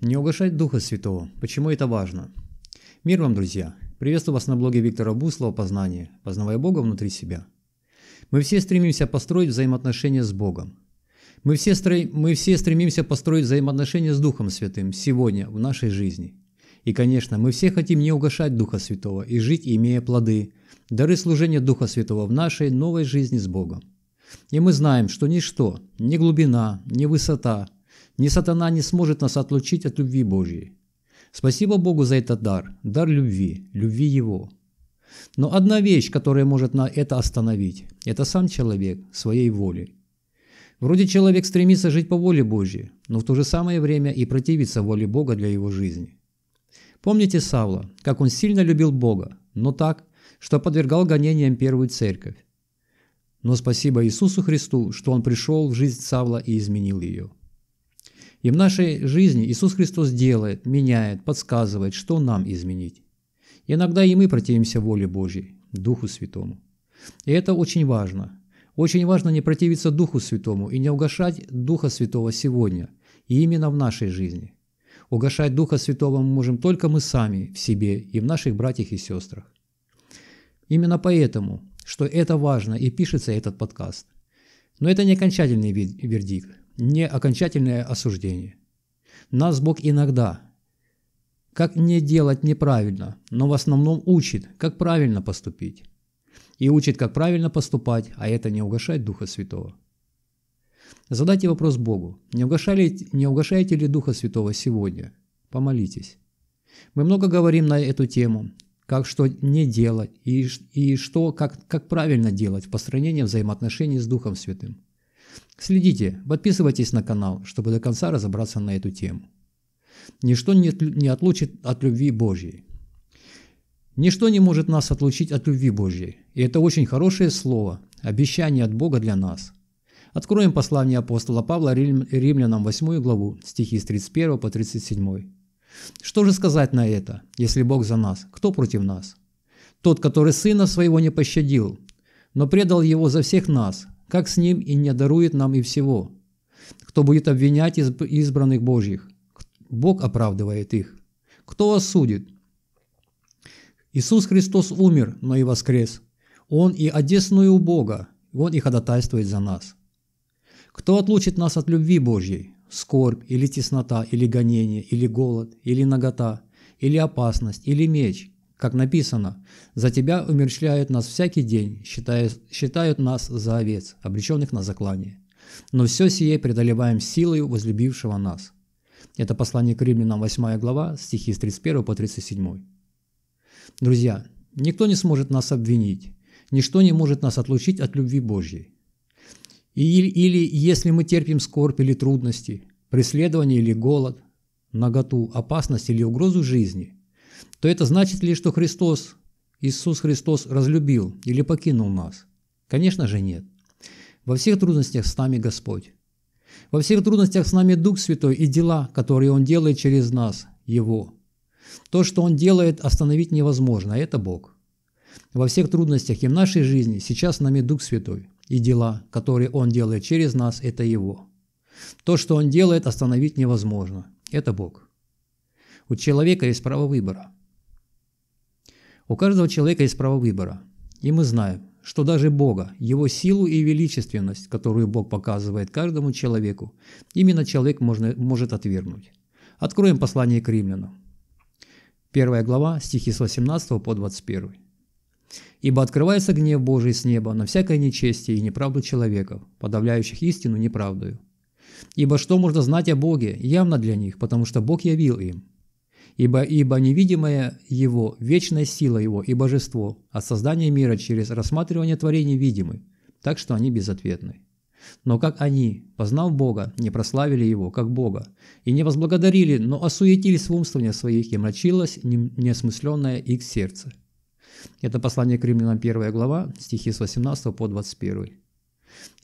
Не угошать Духа Святого. Почему это важно? Мир вам, друзья! Приветствую вас на блоге Виктора Буслова «Познание. Познавая Бога внутри себя». Мы все стремимся построить взаимоотношения с Богом. Мы все, стр... мы все стремимся построить взаимоотношения с Духом Святым сегодня, в нашей жизни. И, конечно, мы все хотим не угошать Духа Святого и жить, имея плоды, дары служения Духа Святого в нашей новой жизни с Богом. И мы знаем, что ничто, ни глубина, ни высота – ни сатана не сможет нас отлучить от любви Божьей. Спасибо Богу за этот дар, дар любви, любви Его. Но одна вещь, которая может на это остановить, это сам человек, своей волей. Вроде человек стремится жить по воле Божьей, но в то же самое время и противится воле Бога для его жизни. Помните Савла, как он сильно любил Бога, но так, что подвергал гонениям первую церковь. Но спасибо Иисусу Христу, что он пришел в жизнь Савла и изменил ее. И в нашей жизни Иисус Христос делает, меняет, подсказывает, что нам изменить. иногда и мы противимся воле Божьей, Духу Святому. И это очень важно. Очень важно не противиться Духу Святому и не угашать Духа Святого сегодня, и именно в нашей жизни. Угашать Духа Святого мы можем только мы сами в себе и в наших братьях и сестрах. Именно поэтому, что это важно и пишется этот подкаст. Но это не окончательный вердикт не окончательное осуждение. Нас Бог иногда, как не делать неправильно, но в основном учит, как правильно поступить. И учит, как правильно поступать, а это не угошает Духа Святого. Задайте вопрос Богу, не, угошали, не угошаете ли Духа Святого сегодня? Помолитесь. Мы много говорим на эту тему, как что не делать и, и что, как, как правильно делать в построении взаимоотношений с Духом Святым. Следите, подписывайтесь на канал, чтобы до конца разобраться на эту тему. Ничто не отлучит от любви Божьей. Ничто не может нас отлучить от любви Божьей, и это очень хорошее слово, обещание от Бога для нас. Откроем послание апостола Павла римлянам 8 главу, стихи с 31 по 37. Что же сказать на это, если Бог за нас, кто против нас? Тот, который сына своего не пощадил, но предал его за всех нас, как с ним и не дарует нам и всего. Кто будет обвинять избранных Божьих? Бог оправдывает их. Кто осудит? Иисус Христос умер, но и воскрес. Он и одесную у Бога, Он и ходатайствует за нас. Кто отлучит нас от любви Божьей? Скорбь или теснота, или гонение, или голод, или нагота, или опасность, или меч – как написано, «За тебя умерщвляют нас всякий день, считают, считают нас за овец, обреченных на заклание. Но все сие преодолеваем силою возлюбившего нас». Это послание к римлянам 8 глава, стихи с 31 по 37. Друзья, никто не сможет нас обвинить, ничто не может нас отлучить от любви Божьей. Или, или если мы терпим скорбь или трудности, преследование или голод, наготу, опасность или угрозу жизни – то это значит ли, что Христос, Иисус Христос разлюбил или покинул нас? Конечно же нет. Во всех трудностях с нами Господь. Во всех трудностях с нами Дух Святой и дела, которые Он делает через нас, Его. То, что Он делает, остановить невозможно, а это Бог. Во всех трудностях и в нашей жизни сейчас с нами Дух Святой и дела, которые Он делает через нас, это Его. То, что Он делает, остановить невозможно. Это Бог. У человека есть право выбора. У каждого человека есть право выбора. И мы знаем, что даже Бога, Его силу и величественность, которую Бог показывает каждому человеку, именно человек можно, может отвергнуть. Откроем послание к римлянам. Первая глава, стихи с 18 по 21. «Ибо открывается гнев Божий с неба на всякое нечестие и неправду человеков, подавляющих истину неправдою. Ибо что можно знать о Боге, явно для них, потому что Бог явил им, Ибо, ибо невидимая его, вечная сила его и божество от создания мира через рассматривание творений видимы, так что они безответны. Но как они, познав Бога, не прославили Его, как Бога, и не возблагодарили, но осуетились в умствования своих, и мрачилось неосмысленное их сердце. Это послание к римлянам 1 глава, стихи с 18 по 21.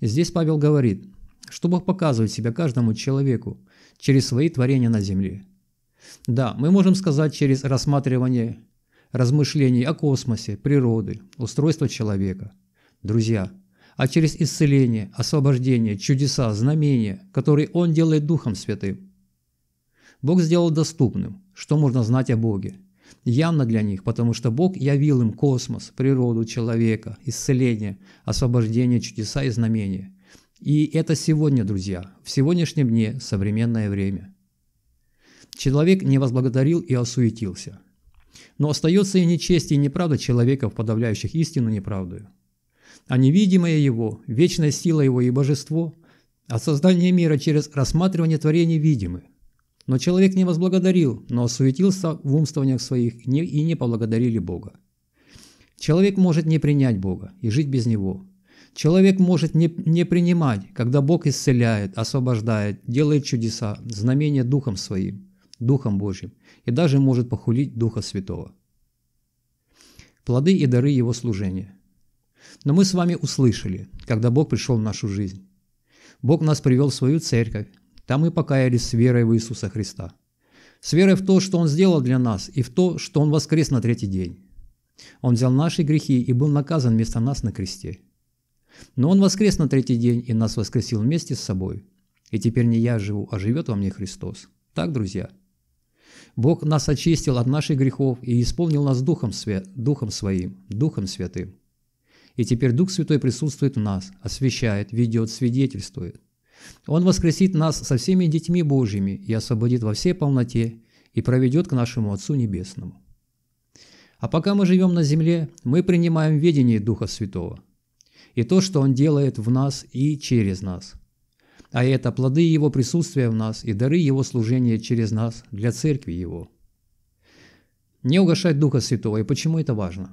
Здесь Павел говорит, что Бог показывает себя каждому человеку через свои творения на земле – да, мы можем сказать через рассматривание размышлений о космосе, природы, устройства человека. Друзья, а через исцеление, освобождение, чудеса, знамения, которые Он делает Духом Святым. Бог сделал доступным, что можно знать о Боге. Явно для них, потому что Бог явил им космос, природу человека, исцеление, освобождение, чудеса и знамения. И это сегодня, друзья, в сегодняшнем дне, современное время. Человек не возблагодарил и осуетился. Но остается и нечесть, и неправда человеков, подавляющих истину неправдою. А невидимое его, вечная сила его и божество от а создания мира через рассматривание творений видимы. Но человек не возблагодарил, но осуетился в умствованиях своих и не поблагодарили Бога. Человек может не принять Бога и жить без Него. Человек может не, не принимать, когда Бог исцеляет, освобождает, делает чудеса, знамения Духом Своим – Духом Божьим и даже может похулить Духа Святого. Плоды и дары Его служения. Но мы с вами услышали, когда Бог пришел в нашу жизнь. Бог нас привел в свою церковь, там мы покаялись с верой в Иисуса Христа. С верой в то, что Он сделал для нас, и в то, что Он воскрес на третий день. Он взял наши грехи и был наказан вместо нас на кресте. Но Он воскрес на третий день и нас воскресил вместе с собой. И теперь не я живу, а живет во мне Христос. Так, друзья? Бог нас очистил от наших грехов и исполнил нас Духом, свя... Духом Своим, Духом Святым. И теперь Дух Святой присутствует в нас, освещает, ведет, свидетельствует. Он воскресит нас со всеми детьми Божьими и освободит во всей полноте и проведет к нашему Отцу Небесному. А пока мы живем на земле, мы принимаем ведение Духа Святого и то, что Он делает в нас и через нас – а это плоды Его присутствия в нас и дары Его служения через нас для Церкви Его. Не угашать Духа Святого. И почему это важно?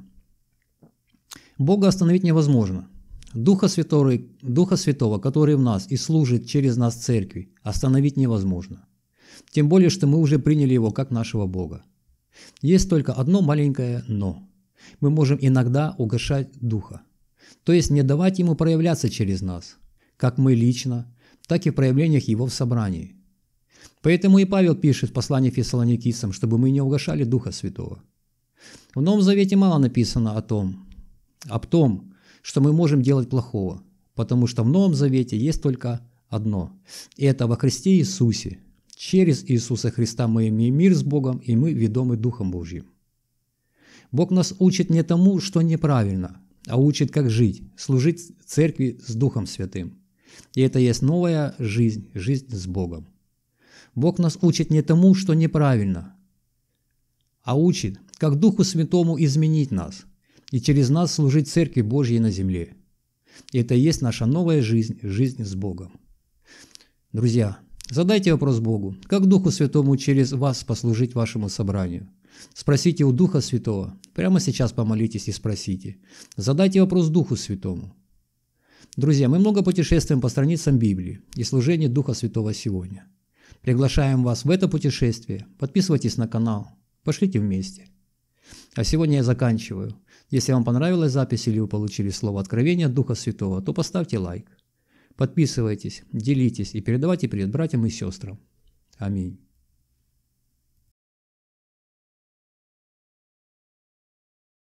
Бога остановить невозможно. Духа Святого, Духа Святого, который в нас и служит через нас Церкви, остановить невозможно. Тем более, что мы уже приняли Его как нашего Бога. Есть только одно маленькое «но». Мы можем иногда угашать Духа. То есть не давать Ему проявляться через нас, как мы лично, так и в проявлениях его в собрании. Поэтому и Павел пишет в послании фессалоникийцам, чтобы мы не угашали Духа Святого. В Новом Завете мало написано о том, об том, что мы можем делать плохого, потому что в Новом Завете есть только одно. И это во Христе Иисусе. Через Иисуса Христа мы имеем мир с Богом, и мы ведомы Духом Божьим. Бог нас учит не тому, что неправильно, а учит, как жить, служить церкви с Духом Святым. И это есть новая жизнь, жизнь с Богом. Бог нас учит не тому, что неправильно, а учит, как Духу Святому изменить нас и через нас служить Церкви Божьей на земле. И это и есть наша новая жизнь, жизнь с Богом. Друзья, задайте вопрос Богу, как Духу Святому через вас послужить вашему собранию – Спросите у Духа Святого. Прямо сейчас помолитесь и спросите. Задайте вопрос Духу Святому. Друзья, мы много путешествуем по страницам Библии и служению Духа Святого сегодня. Приглашаем вас в это путешествие. Подписывайтесь на канал. Пошлите вместе. А сегодня я заканчиваю. Если вам понравилась запись или вы получили слово откровения Духа Святого, то поставьте лайк. Подписывайтесь, делитесь и передавайте привет братьям и сестрам. Аминь.